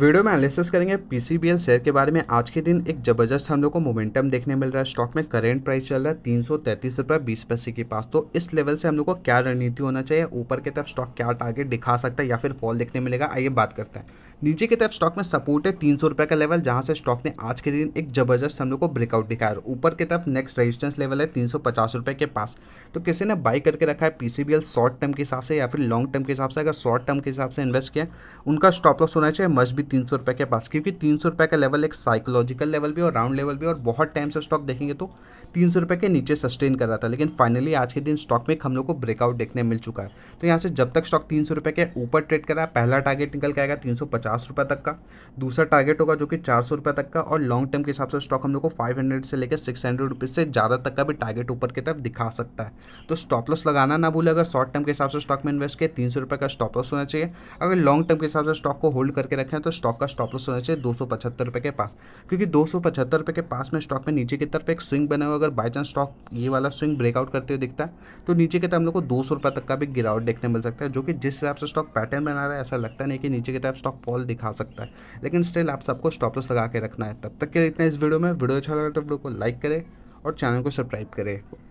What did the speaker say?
video में analysis करेंगे PCBL share के बारे में आज के दिन एक जबरदस्त हम लोग को मोमेंटम देखने मिल रहा है स्टॉक में करेंट प्राइस चल रहा है तीन सौ तैंतीस रुपये बीस पैसे के पास तो इस लेवल से हम लोग को क्या रणनीति होना चाहिए ऊपर की तरफ स्टॉक क्या टारगेट दिखा सकता है या फिर फॉल देखने मिलेगा आइए बात करते हैं नीचे की तरफ स्टॉक में सपोर्ट है तीन सौ रुपये का लेवल जहाँ से स्टॉक ने आज के दिन एक जबरदस्त हम लोग को ब्रेकआउट दिखाया और ऊपर की तरफ नेक्स्ट रेजिस्टेंस लेवल है तीन सौ पचास रुपये के पास तो किसी ने बाई करके रखा है पीसीबीएल शॉर्ट टर्म के हिसाब से या फिर लॉन्ग टर्म के हिसाब से अगर शॉर्ट टर्म के हिसाब से इन्वेस्ट किया उनका स्टॉप लॉस होना चाहिए मस्ट बी तीन सौ रुपये के पास क्योंकि तीन सौ रुपये का लेवल एक साइकोलॉजिकल लेवल भी और राउंड लेवल भी और बहुत टाइम से स्टॉक देखेंगे तो तीन सौ रुपये के नीचे सस्टेन कर रहा था लेकिन फाइनली आज के दिन स्टॉक में हम लोग को ब्रेकआउट देखने मिल चुका है तो यहाँ से जब तक स्टॉक तीन सौ रुपये के ऊपर ट्रेड कर रहा है पहला टारगेट निकल के आएगा तीन सौ पचास रुपये तक का दूसरा टारगेट होगा जो कि चार सौ रुपये तक का और लॉन्ग टर्म के हिसाब से स्टॉक हम लोग को फाइव हंड्रेड से लेकर सिक्स हंड्रेड रुपीज़ से ज़्यादा तक का भी टारगेट ऊपर की तरफ दिखा सकता है तो स्टॉप लॉस लगाना ना भूले अगर शॉर्ट टर्म के हिसाब से स्टॉक में इन्वेस्ट किया तीन सौ रुपये का स्टॉप लॉस होना चाहिए अगर लॉन्ग टर्म के हिसाब से स्टॉक को होल्ड करके रखें तो आपका तो स्टॉक का स्टॉप लॉस होना चाहिए दो सौ पचहत्तर रुपये के पास क्योंकि दो सौ पचहत्तर रुपये के पास में स्टॉक में नीचे की तरफ एक स्विंग बना हुआ अगर बाई चांस स्टॉक ये वाला स्विंग ब्रेकआउट करते हुए दिखता है तो नीचे की तरफ हम लोग को दो सौ रुपये तक का भी गिरावट देखने मिल सकता है जो कि जिस हिसाब से स्टॉक पैटर्न बना रहा है ऐसा लगता नहीं कि नीचे की तरफ स्टॉक फॉल दिखा सकता है लेकिन स्टिल आप सबको स्टॉप लॉस लगा के रखना है तब तक के इतना इस वीडियो में वीडियो अच्छा लगा तो वीडियो को लाइक करें और चैनल को सब्सक्राइब करें